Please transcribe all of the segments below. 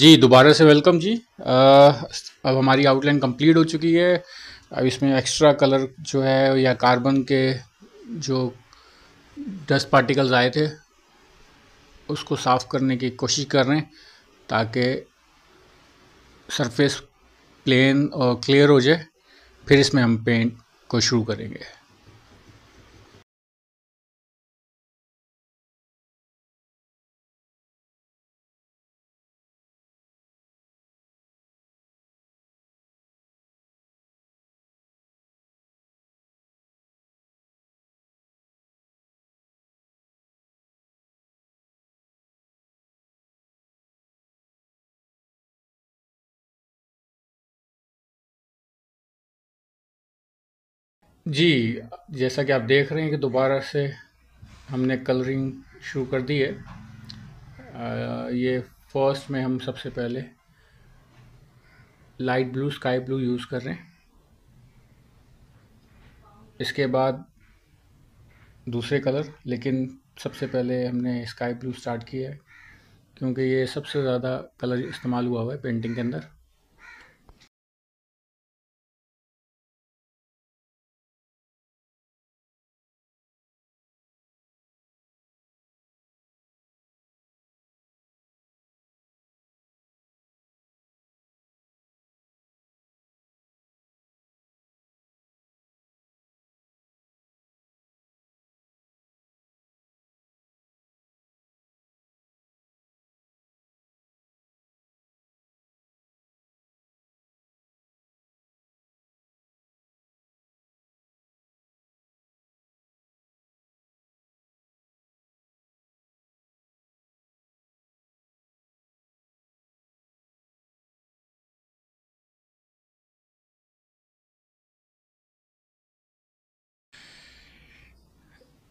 जी दोबारा से वेलकम जी आ, अब हमारी आउटलाइन कंप्लीट हो चुकी है अब इसमें एक्स्ट्रा कलर जो है या कार्बन के जो डस्ट पार्टिकल्स आए थे उसको साफ़ करने की कोशिश कर रहे हैं ताकि सरफेस प्लेन और क्लियर हो जाए फिर इसमें हम पेंट को शुरू करेंगे जी, जैसा कि आप देख रहे हैं कि दोबारा से हमने कलरिंग शुरू कर दी है ये फर्स्ट में हम सबसे पहले light blue sky blue use कर रहे हैं इसके बाद दूसरे कलर लेकिन सबसे पहले हमने स्काई ब्लू स्टार्ट किया है क्योंकि ये सबसे ज़्यादा कलर इस्तेमाल हुआ हुआ है पेंटिंग के अंदर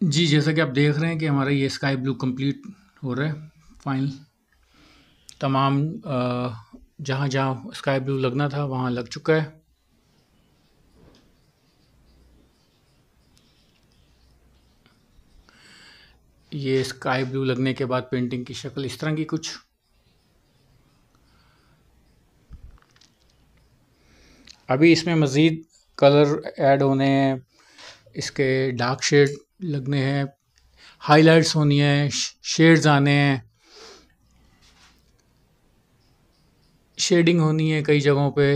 जी जैसा कि आप देख रहे हैं कि हमारा ये स्काई ब्लू कंप्लीट हो रहा है फाइनल तमाम जहाँ जहाँ स्काई ब्लू लगना था वहाँ लग चुका है ये स्काई ब्लू लगने के बाद पेंटिंग की शक्ल इस तरह की कुछ अभी इसमें मज़ीद कलर ऐड होने हैं इसके डार्क शेड लगने हैं हाइलाइट्स होनी है शेड्स आने हैं शेडिंग होनी है कई जगहों पे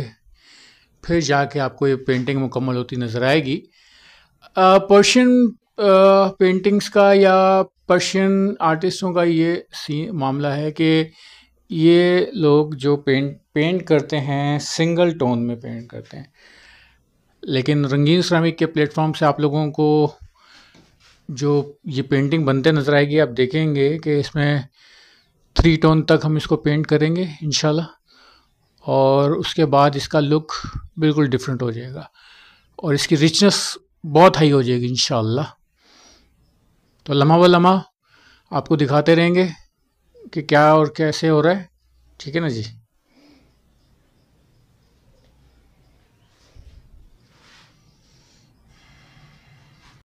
फिर जाके आपको ये पेंटिंग मुकम्मल होती नज़र आएगी पर्शियन पेंटिंग्स का या पर्शियन आर्टिस्टों का ये सी मामला है कि ये लोग जो पेंट पेंट करते हैं सिंगल टोन में पेंट करते हैं लेकिन रंगीन श्रमिक के प्लेटफॉर्म से आप लोगों को जो ये पेंटिंग बनते नज़र आएगी आप देखेंगे कि इसमें थ्री टोन तक हम इसको पेंट करेंगे इन और उसके बाद इसका लुक बिल्कुल डिफरेंट हो जाएगा और इसकी रिचनेस बहुत हाई हो जाएगी इन तो लम्हा व लम्हा आपको दिखाते रहेंगे कि क्या और कैसे हो रहा है ठीक है ना जी